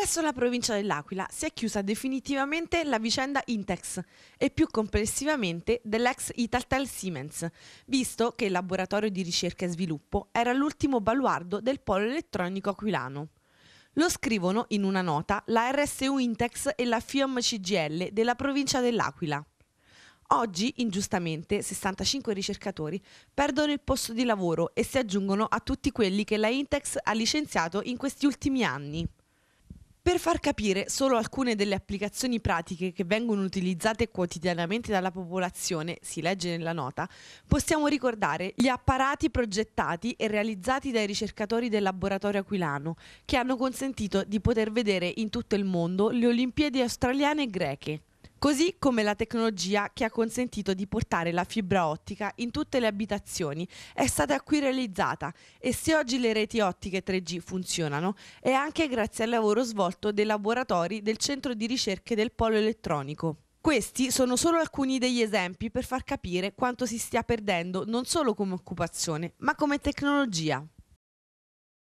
Presso la provincia dell'Aquila si è chiusa definitivamente la vicenda Intex e più complessivamente dell'ex Italtel Siemens, visto che il laboratorio di ricerca e sviluppo era l'ultimo baluardo del polo elettronico aquilano. Lo scrivono in una nota la RSU Intex e la FIOM CGL della provincia dell'Aquila. Oggi, ingiustamente, 65 ricercatori perdono il posto di lavoro e si aggiungono a tutti quelli che la Intex ha licenziato in questi ultimi anni. Per far capire solo alcune delle applicazioni pratiche che vengono utilizzate quotidianamente dalla popolazione, si legge nella nota, possiamo ricordare gli apparati progettati e realizzati dai ricercatori del laboratorio aquilano, che hanno consentito di poter vedere in tutto il mondo le Olimpiadi australiane e greche così come la tecnologia che ha consentito di portare la fibra ottica in tutte le abitazioni è stata qui realizzata e se oggi le reti ottiche 3G funzionano è anche grazie al lavoro svolto dei laboratori del Centro di Ricerche del Polo Elettronico. Questi sono solo alcuni degli esempi per far capire quanto si stia perdendo non solo come occupazione, ma come tecnologia.